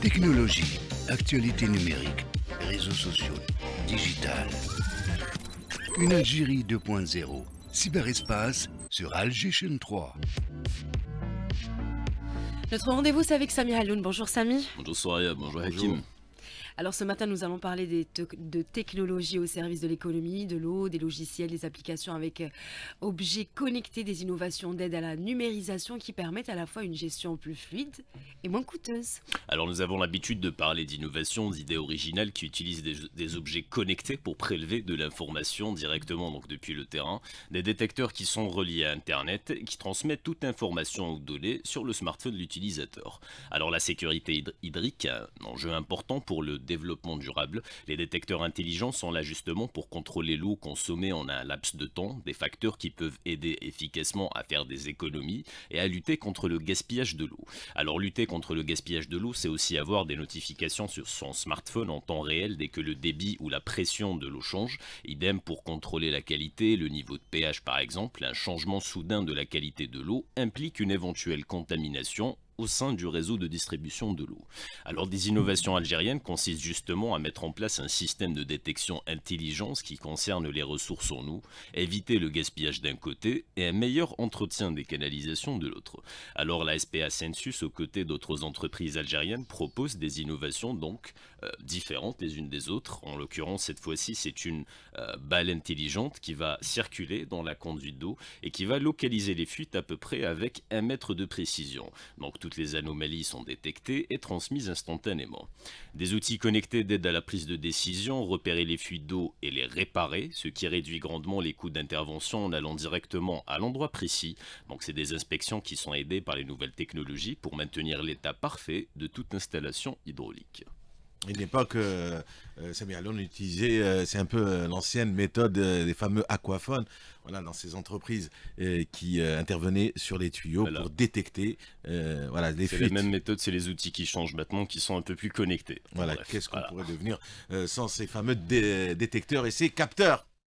Technologie, actualité numérique, réseaux sociaux, digital. Une Algérie 2.0, cyberespace sur Algéchine 3. Notre rendez-vous, c'est avec Sami Haloun. Bonjour Sami. Bonjour Soraya, bonjour, bonjour. Hakim. Alors ce matin, nous allons parler des de technologies au service de l'économie, de l'eau, des logiciels, des applications avec euh, objets connectés, des innovations d'aide à la numérisation qui permettent à la fois une gestion plus fluide et moins coûteuse. Alors nous avons l'habitude de parler d'innovations, d'idées originales qui utilisent des, objets connectés pour prélever de l'information directement donc depuis le terrain, des détecteurs qui sont reliés à Internet qui transmettent toute information ou données sur le smartphone de l'utilisateur. Alors la sécurité hydrique, un enjeu important pour le développement durable. Les détecteurs intelligents sont là justement pour contrôler l'eau consommée en un laps de temps, des facteurs qui peuvent aider efficacement à faire des économies et à lutter contre le gaspillage de l'eau. Alors lutter contre le gaspillage de l'eau, c'est aussi avoir des notifications sur son smartphone en temps réel dès que le débit ou la pression de l'eau change. Idem pour contrôler la qualité, le niveau de pH par exemple, un changement soudain de la qualité de l'eau implique une éventuelle contamination au sein du réseau de distribution de l'eau. Alors des innovations algériennes consistent justement à mettre en place un système de détection intelligente qui concerne les ressources en eau, éviter le gaspillage d'un côté et un meilleur entretien des canalisations de l'autre. Alors la SPA Census, aux côtés d'autres entreprises algériennes, propose des innovations donc euh, différentes les unes des autres. En l'occurrence, cette fois-ci, c'est une euh, balle intelligente qui va circuler dans la conduite d'eau et qui va localiser les fuites à peu près avec un mètre de précision. Donc tout toutes les anomalies sont détectées et transmises instantanément. Des outils connectés d'aide à la prise de décision, repérer les fuites d'eau et les réparer, ce qui réduit grandement les coûts d'intervention en allant directement à l'endroit précis. Donc c'est des inspections qui sont aidées par les nouvelles technologies pour maintenir l'état parfait de toute installation hydraulique. Il n'est pas que euh, euh, Samuel Allon utilisait, euh, c'est un peu l'ancienne méthode des fameux aquaphones, voilà, dans ces entreprises qui intervenaient sur les tuyaux pour détecter voilà, les fuites. C'est les mêmes méthodes, c'est les outils qui changent maintenant, qui sont un peu plus connectés. Voilà, qu'est-ce qu'on pourrait devenir sans ces fameux détecteurs et ces capteurs